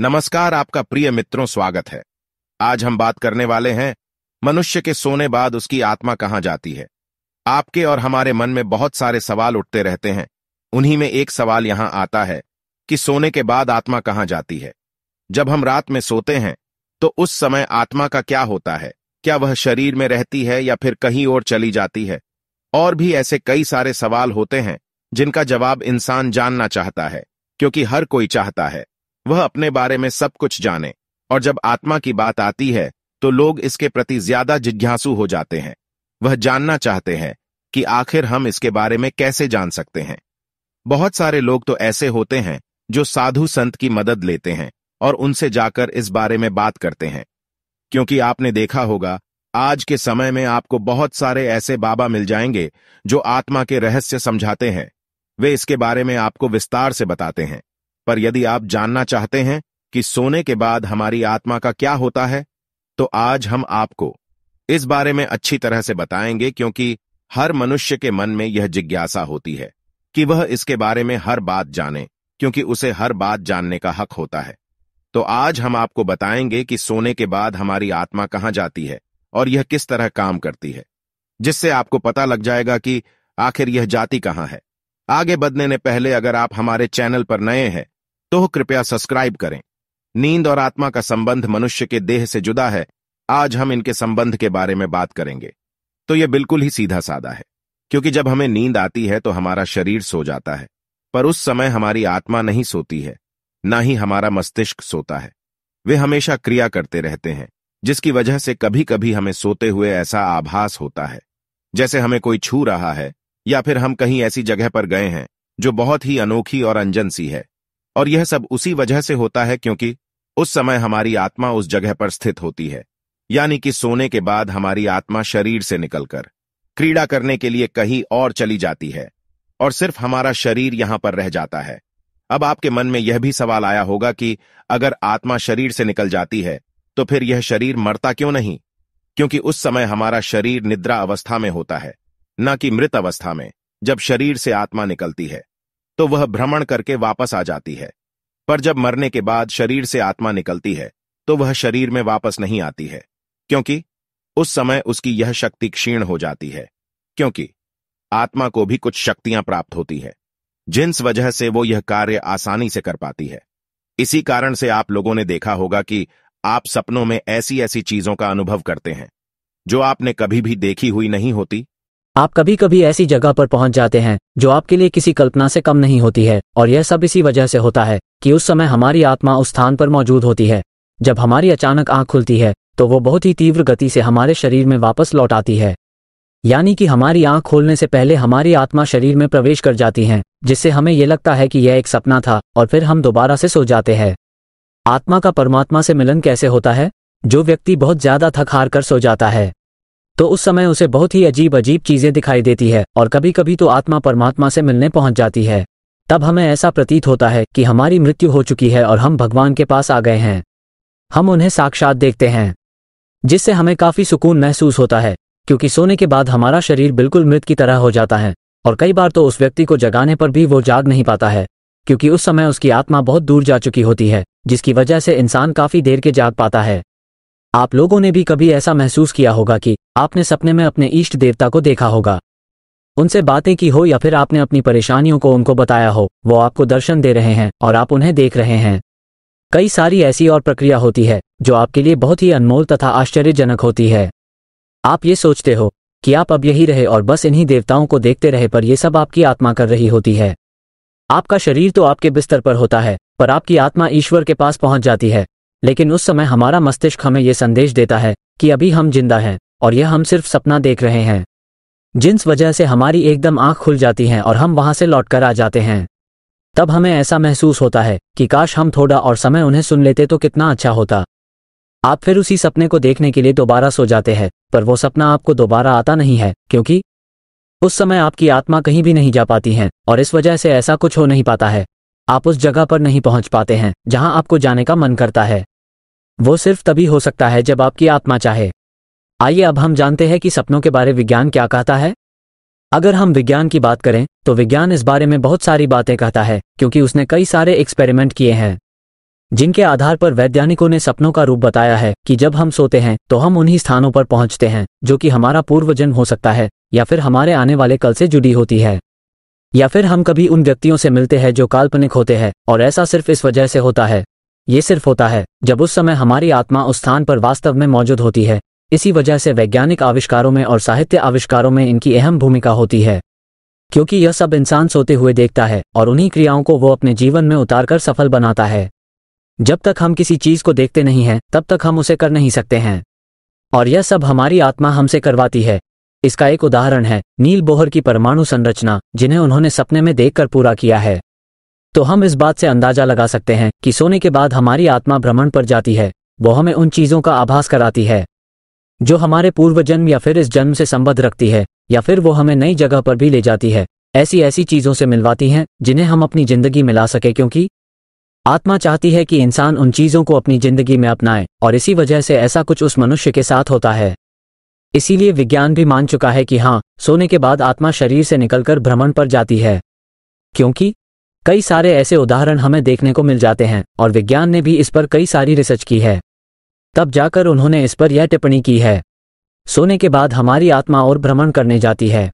नमस्कार आपका प्रिय मित्रों स्वागत है आज हम बात करने वाले हैं मनुष्य के सोने बाद उसकी आत्मा कहां जाती है आपके और हमारे मन में बहुत सारे सवाल उठते रहते हैं उन्हीं में एक सवाल यहां आता है कि सोने के बाद आत्मा कहाँ जाती है जब हम रात में सोते हैं तो उस समय आत्मा का क्या होता है क्या वह शरीर में रहती है या फिर कहीं और चली जाती है और भी ऐसे कई सारे सवाल होते हैं जिनका जवाब इंसान जानना चाहता है क्योंकि हर कोई चाहता है वह अपने बारे में सब कुछ जाने और जब आत्मा की बात आती है तो लोग इसके प्रति ज्यादा जिज्ञासु हो जाते हैं वह जानना चाहते हैं कि आखिर हम इसके बारे में कैसे जान सकते हैं बहुत सारे लोग तो ऐसे होते हैं जो साधु संत की मदद लेते हैं और उनसे जाकर इस बारे में बात करते हैं क्योंकि आपने देखा होगा आज के समय में आपको बहुत सारे ऐसे बाबा मिल जाएंगे जो आत्मा के रहस्य समझाते हैं वे इसके बारे में आपको विस्तार से बताते हैं पर यदि आप जानना चाहते हैं कि सोने के बाद हमारी आत्मा का क्या होता है तो आज हम आपको इस बारे में अच्छी तरह से बताएंगे क्योंकि हर मनुष्य के मन में यह जिज्ञासा होती है कि वह इसके बारे में हर बात जाने क्योंकि उसे हर बात जानने का हक होता है तो आज हम आपको बताएंगे कि सोने के बाद हमारी आत्मा कहां जाती है और यह किस तरह काम करती है जिससे आपको पता लग जाएगा कि आखिर यह जाती कहां है आगे बढ़ने ने पहले अगर आप हमारे चैनल पर नए हैं तो कृपया सब्सक्राइब करें नींद और आत्मा का संबंध मनुष्य के देह से जुदा है आज हम इनके संबंध के बारे में बात करेंगे तो यह बिल्कुल ही सीधा साधा है क्योंकि जब हमें नींद आती है तो हमारा शरीर सो जाता है पर उस समय हमारी आत्मा नहीं सोती है ना ही हमारा मस्तिष्क सोता है वे हमेशा क्रिया करते रहते हैं जिसकी वजह से कभी कभी हमें सोते हुए ऐसा आभास होता है जैसे हमें कोई छू रहा है या फिर हम कहीं ऐसी जगह पर गए हैं जो बहुत ही अनोखी और अनजन सी है और यह सब उसी वजह से होता है क्योंकि उस समय हमारी आत्मा उस जगह पर स्थित होती है यानी कि सोने के बाद हमारी आत्मा शरीर से निकलकर क्रीड़ा करने के लिए कहीं और चली जाती है और सिर्फ हमारा शरीर यहां पर रह जाता है अब आपके मन में यह भी सवाल आया होगा कि अगर आत्मा शरीर से निकल जाती है तो फिर यह शरीर मरता क्यों नहीं क्योंकि उस समय हमारा शरीर निद्रा अवस्था में होता है न कि मृत अवस्था में जब शरीर से आत्मा निकलती है तो वह भ्रमण करके वापस आ जाती है पर जब मरने के बाद शरीर से आत्मा निकलती है तो वह शरीर में वापस नहीं आती है क्योंकि उस समय उसकी यह शक्ति क्षीण हो जाती है क्योंकि आत्मा को भी कुछ शक्तियां प्राप्त होती है जिन्स वजह से वो यह कार्य आसानी से कर पाती है इसी कारण से आप लोगों ने देखा होगा कि आप सपनों में ऐसी ऐसी चीजों का अनुभव करते हैं जो आपने कभी भी देखी हुई नहीं होती आप कभी कभी ऐसी जगह पर पहुंच जाते हैं जो आपके लिए किसी कल्पना से कम नहीं होती है और यह सब इसी वजह से होता है कि उस समय हमारी आत्मा उस स्थान पर मौजूद होती है जब हमारी अचानक आंख खुलती है तो वो बहुत ही तीव्र गति से हमारे शरीर में वापस लौट आती है यानी कि हमारी आंख खोलने से पहले हमारी आत्मा शरीर में प्रवेश कर जाती है जिससे हमें यह लगता है कि यह एक सपना था और फिर हम दोबारा से सो जाते हैं आत्मा का परमात्मा से मिलन कैसे होता है जो व्यक्ति बहुत ज्यादा थक हार कर सो जाता है तो उस समय उसे बहुत ही अजीब अजीब चीजें दिखाई देती है और कभी कभी तो आत्मा परमात्मा से मिलने पहुंच जाती है तब हमें ऐसा प्रतीत होता है कि हमारी मृत्यु हो चुकी है और हम भगवान के पास आ गए हैं हम उन्हें साक्षात देखते हैं जिससे हमें काफी सुकून महसूस होता है क्योंकि सोने के बाद हमारा शरीर बिल्कुल मृत की तरह हो जाता है और कई बार तो उस व्यक्ति को जगाने पर भी वो जाग नहीं पाता है क्योंकि उस समय उसकी आत्मा बहुत दूर जा चुकी होती है जिसकी वजह से इंसान काफी देर के जाग पाता है आप लोगों ने भी कभी ऐसा महसूस किया होगा कि आपने सपने में अपने ईष्ट देवता को देखा होगा उनसे बातें की हो या फिर आपने अपनी परेशानियों को उनको बताया हो वो आपको दर्शन दे रहे हैं और आप उन्हें देख रहे हैं कई सारी ऐसी और प्रक्रिया होती है जो आपके लिए बहुत ही अनमोल तथा आश्चर्यजनक होती है आप ये सोचते हो कि आप अब यही रहे और बस इन्हीं देवताओं को देखते रहे पर यह सब आपकी आत्मा कर रही होती है आपका शरीर तो आपके बिस्तर पर होता है पर आपकी आत्मा ईश्वर के पास पहुंच जाती है लेकिन उस समय हमारा मस्तिष्क हमें यह संदेश देता है कि अभी हम जिंदा हैं और यह हम सिर्फ सपना देख रहे हैं जिस वजह से हमारी एकदम आंख खुल जाती है और हम वहां से लौटकर आ जाते हैं तब हमें ऐसा महसूस होता है कि काश हम थोड़ा और समय उन्हें सुन लेते तो कितना अच्छा होता आप फिर उसी सपने को देखने के लिए दोबारा सो जाते हैं पर वो सपना आपको दोबारा आता नहीं है क्योंकि उस समय आपकी आत्मा कहीं भी नहीं जा पाती है और इस वजह से ऐसा कुछ हो नहीं पाता है आप उस जगह पर नहीं पहुंच पाते हैं जहां आपको जाने का मन करता है वो सिर्फ तभी हो सकता है जब आपकी आत्मा चाहे आइए अब हम जानते हैं कि सपनों के बारे विज्ञान क्या कहता है अगर हम विज्ञान की बात करें तो विज्ञान इस बारे में बहुत सारी बातें कहता है क्योंकि उसने कई सारे एक्सपेरिमेंट किए हैं जिनके आधार पर वैज्ञानिकों ने सपनों का रूप बताया है कि जब हम सोते हैं तो हम उन्हीं स्थानों पर पहुंचते हैं जो कि हमारा पूर्वजन्म हो सकता है या फिर हमारे आने वाले कल से जुड़ी होती है या फिर हम कभी उन व्यक्तियों से मिलते हैं जो काल्पनिक होते हैं और ऐसा सिर्फ इस वजह से होता है ये सिर्फ होता है जब उस समय हमारी आत्मा उस स्थान पर वास्तव में मौजूद होती है इसी वजह से वैज्ञानिक आविष्कारों में और साहित्य आविष्कारों में इनकी अहम भूमिका होती है क्योंकि यह सब इंसान सोते हुए देखता है और उन्हीं क्रियाओं को वो अपने जीवन में उतारकर सफल बनाता है जब तक हम किसी चीज को देखते नहीं हैं तब तक हम उसे कर नहीं सकते हैं और यह सब हमारी आत्मा हमसे करवाती है इसका एक उदाहरण है नील बोहर की परमाणु संरचना जिन्हें उन्होंने सपने में देखकर पूरा किया है तो हम इस बात से अंदाजा लगा सकते हैं कि सोने के बाद हमारी आत्मा भ्रमण पर जाती है वो हमें उन चीजों का आभास कराती है जो हमारे पूर्व जन्म या फिर इस जन्म से संबद्ध रखती है या फिर वो हमें नई जगह पर भी ले जाती है ऐसी ऐसी चीजों से मिलवाती हैं जिन्हें हम अपनी जिंदगी में ला सके क्योंकि आत्मा चाहती है कि इंसान उन चीजों को अपनी जिंदगी में अपनाए और इसी वजह से ऐसा कुछ उस मनुष्य के साथ होता है इसीलिए विज्ञान भी मान चुका है कि हां सोने के बाद आत्मा शरीर से निकलकर भ्रमण पर जाती है क्योंकि कई सारे ऐसे उदाहरण हमें देखने को मिल जाते हैं और विज्ञान ने भी इस पर कई सारी रिसर्च की है तब जाकर उन्होंने इस पर यह टिप्पणी की है सोने के बाद हमारी आत्मा और भ्रमण करने जाती है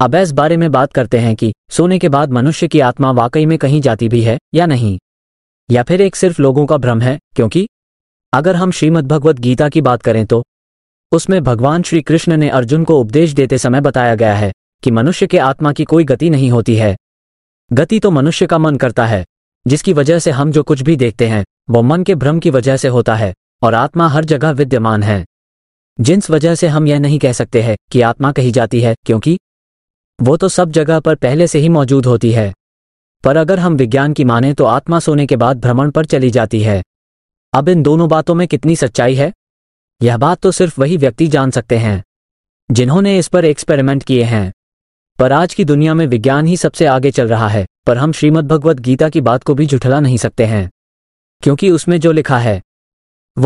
अब इस बारे में बात करते हैं कि सोने के बाद मनुष्य की आत्मा वाकई में कहीं जाती भी है या नहीं या फिर एक सिर्फ लोगों का भ्रम है क्योंकि अगर हम भगवद गीता की बात करें तो उसमें भगवान श्री कृष्ण ने अर्जुन को उपदेश देते समय बताया गया है कि मनुष्य के आत्मा की कोई गति नहीं होती है गति तो मनुष्य का मन करता है जिसकी वजह से हम जो कुछ भी देखते हैं वो मन के भ्रम की वजह से होता है और आत्मा हर जगह विद्यमान है जिस वजह से हम यह नहीं कह सकते हैं कि आत्मा कही जाती है क्योंकि वो तो सब जगह पर पहले से ही मौजूद होती है पर अगर हम विज्ञान की माने तो आत्मा सोने के बाद भ्रमण पर चली जाती है अब इन दोनों बातों में कितनी सच्चाई है यह बात तो सिर्फ वही व्यक्ति जान सकते हैं जिन्होंने इस पर एक्सपेरिमेंट किए हैं पर आज की दुनिया में विज्ञान ही सबसे आगे चल रहा है पर हम श्रीमद भगवत गीता की बात को भी झुठला नहीं सकते हैं क्योंकि उसमें जो लिखा है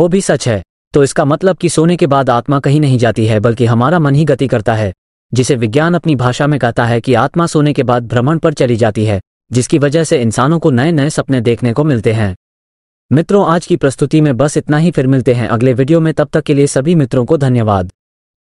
वो भी सच है तो इसका मतलब कि सोने के बाद आत्मा कहीं नहीं जाती है बल्कि हमारा मन ही गति करता है जिसे विज्ञान अपनी भाषा में कहता है कि आत्मा सोने के बाद भ्रमण पर चली जाती है जिसकी वजह से इंसानों को नए नए सपने देखने को मिलते हैं मित्रों आज की प्रस्तुति में बस इतना ही फिर मिलते हैं अगले वीडियो में तब तक के लिए सभी मित्रों को धन्यवाद